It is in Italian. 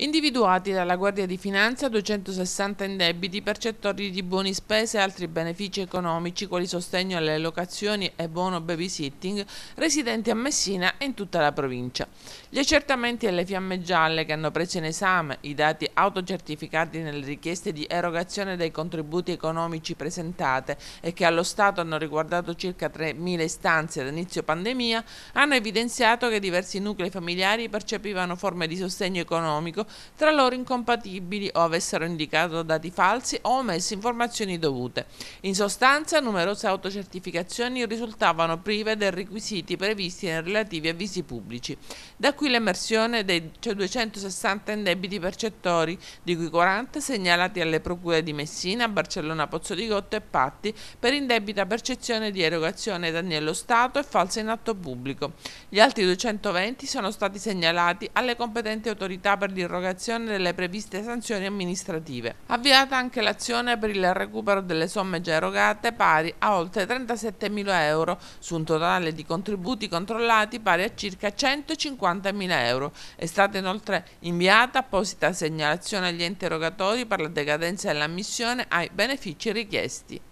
individuati dalla Guardia di Finanza 260 indebiti percettori di buoni spese e altri benefici economici quali sostegno alle locazioni e buono babysitting residenti a Messina e in tutta la provincia. Gli accertamenti alle fiamme gialle che hanno preso in esame i dati autocertificati nelle richieste di erogazione dei contributi economici presentate e che allo Stato hanno riguardato circa 3.000 istanze ad inizio pandemia hanno evidenziato che diversi nuclei familiari percepivano forme di sostegno economico tra loro incompatibili o avessero indicato dati falsi o omesso informazioni dovute. In sostanza, numerose autocertificazioni risultavano prive dei requisiti previsti nei relativi avvisi pubblici. Da qui l'emersione dei 260 indebiti percettori, di cui 40 segnalati alle procure di Messina, Barcellona, Pozzo di Gotto e Patti per indebita percezione di erogazione danni allo Stato e falsa in atto pubblico. Gli altri 220 sono stati segnalati alle competenti autorità per l'irrogazione l'abrogazione delle previste sanzioni amministrative. Avviata anche l'azione per il recupero delle somme già erogate pari a oltre 37.000 euro su un totale di contributi controllati pari a circa 150.000 euro. È stata inoltre inviata apposita segnalazione agli interrogatori per la decadenza dell'ammissione ai benefici richiesti.